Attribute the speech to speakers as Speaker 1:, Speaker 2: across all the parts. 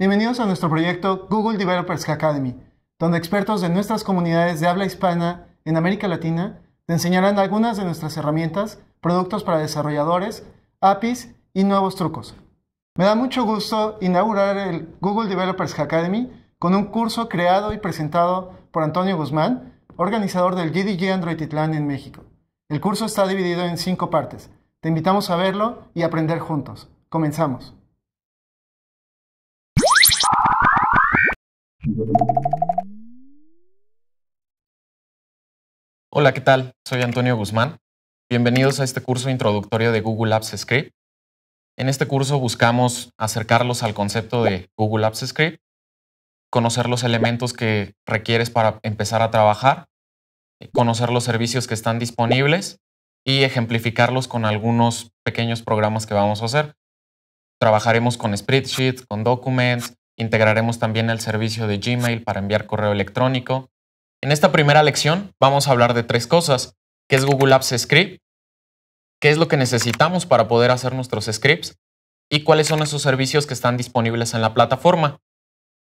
Speaker 1: Bienvenidos a nuestro proyecto Google Developers Academy, donde expertos de nuestras comunidades de habla hispana en América Latina te enseñarán algunas de nuestras herramientas, productos para desarrolladores, APIs y nuevos trucos. Me da mucho gusto inaugurar el Google Developers Academy con un curso creado y presentado por Antonio Guzmán, organizador del GDG Android Titlán en México. El curso está dividido en cinco partes. Te invitamos a verlo y aprender juntos. Comenzamos. Hola, ¿qué tal? Soy Antonio Guzmán. Bienvenidos a este curso introductorio de Google Apps Script. En este curso buscamos acercarlos al concepto de Google Apps Script, conocer los elementos que requieres para empezar a trabajar, conocer los servicios que están disponibles y ejemplificarlos con algunos pequeños programas que vamos a hacer. Trabajaremos con spreadsheets, con documents, Integraremos también el servicio de Gmail para enviar correo electrónico. En esta primera lección vamos a hablar de tres cosas, qué es Google Apps Script, qué es lo que necesitamos para poder hacer nuestros scripts y cuáles son esos servicios que están disponibles en la plataforma.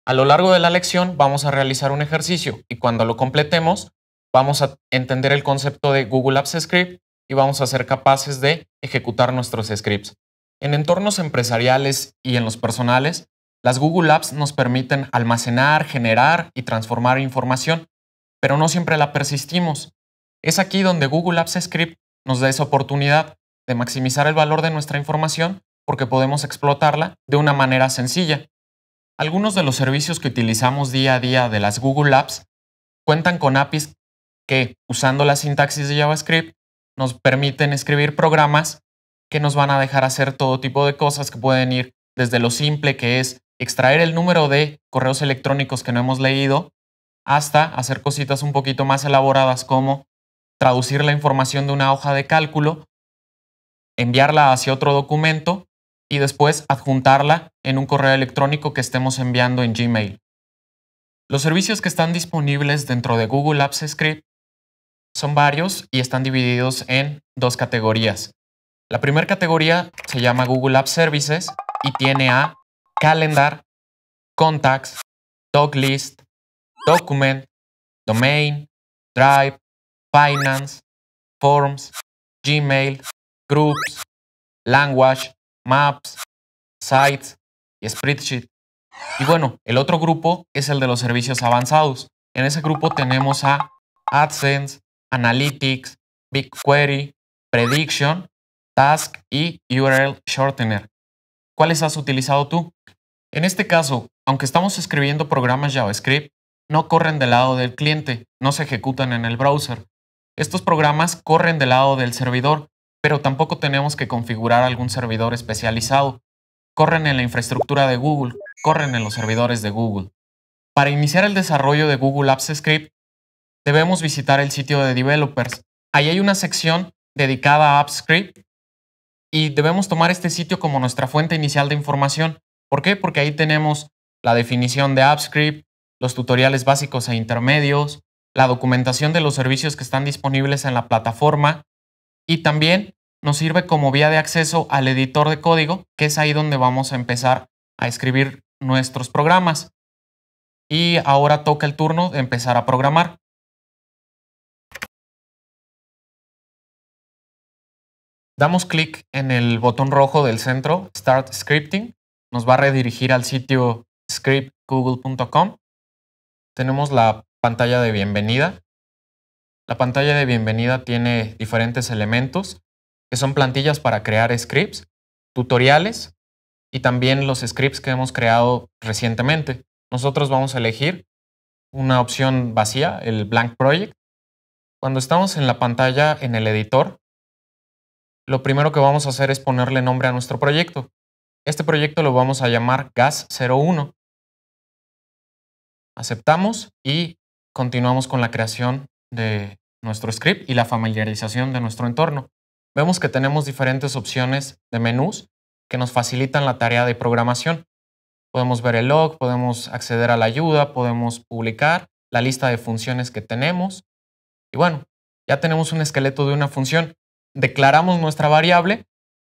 Speaker 1: A lo largo de la lección vamos a realizar un ejercicio y cuando lo completemos vamos a entender el concepto de Google Apps Script y vamos a ser capaces de ejecutar nuestros scripts. En entornos empresariales y en los personales las Google Apps nos permiten almacenar, generar y transformar información, pero no siempre la persistimos. Es aquí donde Google Apps Script nos da esa oportunidad de maximizar el valor de nuestra información porque podemos explotarla de una manera sencilla. Algunos de los servicios que utilizamos día a día de las Google Apps cuentan con APIs que, usando la sintaxis de JavaScript, nos permiten escribir programas que nos van a dejar hacer todo tipo de cosas que pueden ir desde lo simple que es extraer el número de correos electrónicos que no hemos leído hasta hacer cositas un poquito más elaboradas como traducir la información de una hoja de cálculo, enviarla hacia otro documento y después adjuntarla en un correo electrónico que estemos enviando en Gmail. Los servicios que están disponibles dentro de Google Apps Script son varios y están divididos en dos categorías. La primera categoría se llama Google Apps Services y tiene a calendar, contacts, Talk list, document, domain, drive, finance, forms, Gmail, groups, language, maps, sites y spreadsheet. Y bueno, el otro grupo es el de los servicios avanzados. En ese grupo tenemos a AdSense, Analytics, BigQuery, Prediction, Task y URL Shortener. ¿Cuáles has utilizado tú? En este caso, aunque estamos escribiendo programas JavaScript, no corren del lado del cliente, no se ejecutan en el browser. Estos programas corren del lado del servidor, pero tampoco tenemos que configurar algún servidor especializado. Corren en la infraestructura de Google, corren en los servidores de Google. Para iniciar el desarrollo de Google Apps Script, debemos visitar el sitio de developers. Ahí hay una sección dedicada a Apps Script y debemos tomar este sitio como nuestra fuente inicial de información ¿Por qué? Porque ahí tenemos la definición de Script, los tutoriales básicos e intermedios, la documentación de los servicios que están disponibles en la plataforma y también nos sirve como vía de acceso al editor de código, que es ahí donde vamos a empezar a escribir nuestros programas. Y ahora toca el turno de empezar a programar. Damos clic en el botón rojo del centro, Start Scripting, nos va a redirigir al sitio scriptgoogle.com. Tenemos la pantalla de bienvenida. La pantalla de bienvenida tiene diferentes elementos que son plantillas para crear scripts, tutoriales y también los scripts que hemos creado recientemente. Nosotros vamos a elegir una opción vacía, el Blank Project. Cuando estamos en la pantalla en el editor, lo primero que vamos a hacer es ponerle nombre a nuestro proyecto. Este proyecto lo vamos a llamar Gas 01. Aceptamos y continuamos con la creación de nuestro script y la familiarización de nuestro entorno. Vemos que tenemos diferentes opciones de menús que nos facilitan la tarea de programación. Podemos ver el log, podemos acceder a la ayuda, podemos publicar la lista de funciones que tenemos. Y bueno, ya tenemos un esqueleto de una función. Declaramos nuestra variable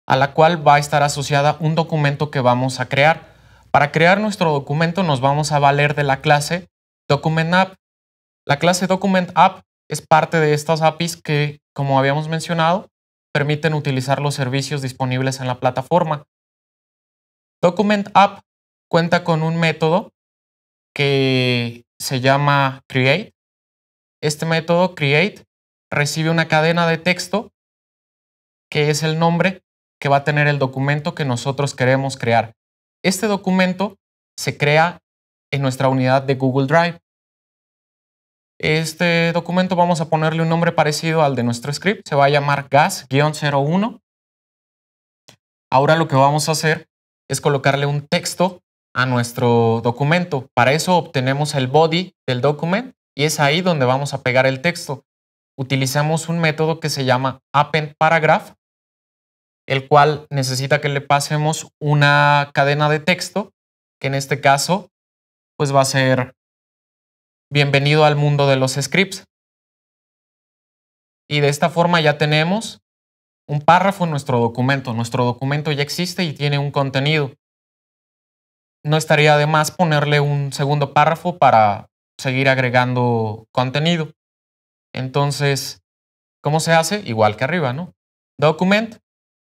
Speaker 1: a la cual va a estar asociada un documento que vamos a crear. Para crear nuestro documento nos vamos a valer de la clase DocumentApp. App. La clase DocumentApp es parte de estas APIs que, como habíamos mencionado, permiten utilizar los servicios disponibles en la plataforma. Document App cuenta con un método que se llama create. Este método create recibe una cadena de texto que es el nombre que va a tener el documento que nosotros queremos crear. Este documento se crea en nuestra unidad de Google Drive. Este documento vamos a ponerle un nombre parecido al de nuestro script. Se va a llamar gas-01. Ahora lo que vamos a hacer es colocarle un texto a nuestro documento. Para eso obtenemos el body del document y es ahí donde vamos a pegar el texto. Utilizamos un método que se llama append paragraph el cual necesita que le pasemos una cadena de texto, que en este caso pues va a ser bienvenido al mundo de los scripts. Y de esta forma ya tenemos un párrafo en nuestro documento. Nuestro documento ya existe y tiene un contenido. No estaría de más ponerle un segundo párrafo para seguir agregando contenido. Entonces, ¿cómo se hace? Igual que arriba, ¿no? Document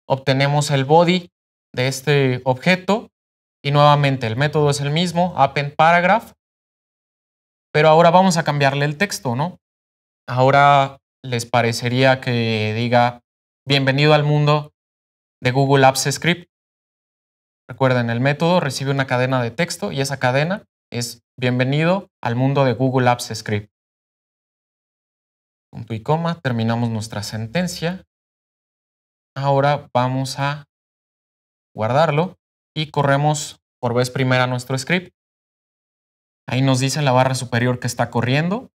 Speaker 1: obtenemos el body de este objeto y nuevamente el método es el mismo, append paragraph, pero ahora vamos a cambiarle el texto, ¿no? Ahora les parecería que diga bienvenido al mundo de Google Apps Script. Recuerden, el método recibe una cadena de texto y esa cadena es bienvenido al mundo de Google Apps Script. Punto y coma, terminamos nuestra sentencia. Ahora vamos a guardarlo y corremos por vez primera nuestro script. Ahí nos dice la barra superior que está corriendo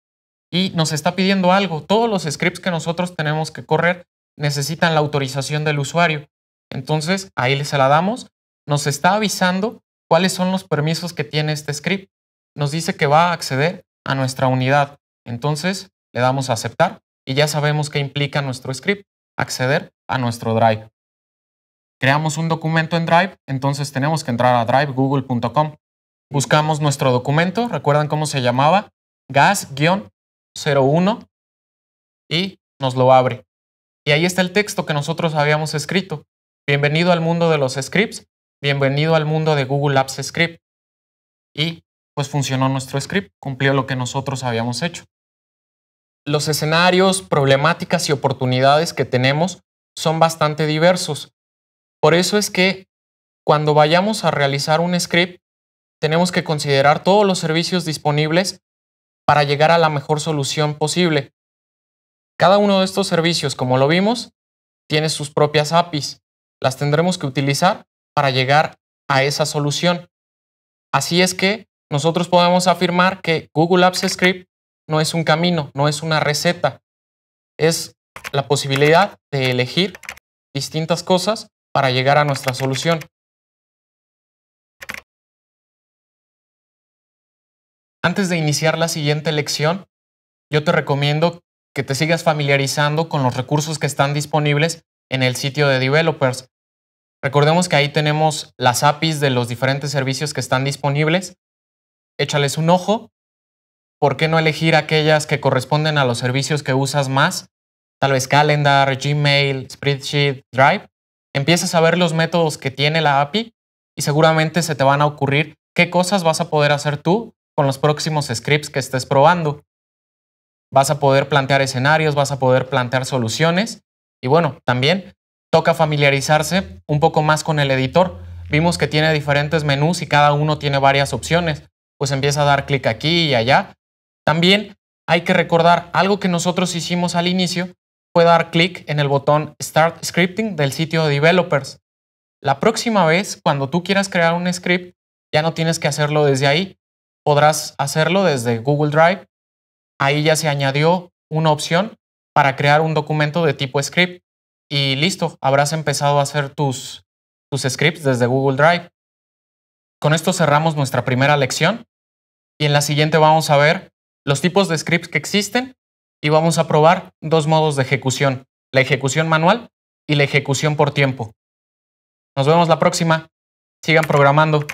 Speaker 1: y nos está pidiendo algo. Todos los scripts que nosotros tenemos que correr necesitan la autorización del usuario. Entonces ahí les la damos. Nos está avisando cuáles son los permisos que tiene este script. Nos dice que va a acceder a nuestra unidad. Entonces le damos a aceptar y ya sabemos qué implica nuestro script acceder a nuestro Drive. Creamos un documento en Drive, entonces tenemos que entrar a drivegoogle.com. Buscamos nuestro documento, recuerdan cómo se llamaba, gas-01 y nos lo abre. Y ahí está el texto que nosotros habíamos escrito. Bienvenido al mundo de los scripts, bienvenido al mundo de Google Apps Script. Y pues funcionó nuestro script, cumplió lo que nosotros habíamos hecho los escenarios, problemáticas y oportunidades que tenemos son bastante diversos. Por eso es que cuando vayamos a realizar un script, tenemos que considerar todos los servicios disponibles para llegar a la mejor solución posible. Cada uno de estos servicios, como lo vimos, tiene sus propias APIs. Las tendremos que utilizar para llegar a esa solución. Así es que nosotros podemos afirmar que Google Apps Script no es un camino, no es una receta. Es la posibilidad de elegir distintas cosas para llegar a nuestra solución. Antes de iniciar la siguiente lección, yo te recomiendo que te sigas familiarizando con los recursos que están disponibles en el sitio de developers. Recordemos que ahí tenemos las APIs de los diferentes servicios que están disponibles. Échales un ojo ¿por qué no elegir aquellas que corresponden a los servicios que usas más? Tal vez Calendar, Gmail, Spreadsheet, Drive. Empiezas a ver los métodos que tiene la API y seguramente se te van a ocurrir qué cosas vas a poder hacer tú con los próximos scripts que estés probando. Vas a poder plantear escenarios, vas a poder plantear soluciones y bueno, también toca familiarizarse un poco más con el editor. Vimos que tiene diferentes menús y cada uno tiene varias opciones. Pues empieza a dar clic aquí y allá también hay que recordar algo que nosotros hicimos al inicio, fue dar clic en el botón Start Scripting del sitio de Developers. La próxima vez, cuando tú quieras crear un script, ya no tienes que hacerlo desde ahí, podrás hacerlo desde Google Drive. Ahí ya se añadió una opción para crear un documento de tipo script y listo, habrás empezado a hacer tus, tus scripts desde Google Drive. Con esto cerramos nuestra primera lección y en la siguiente vamos a ver los tipos de scripts que existen y vamos a probar dos modos de ejecución, la ejecución manual y la ejecución por tiempo. Nos vemos la próxima. Sigan programando.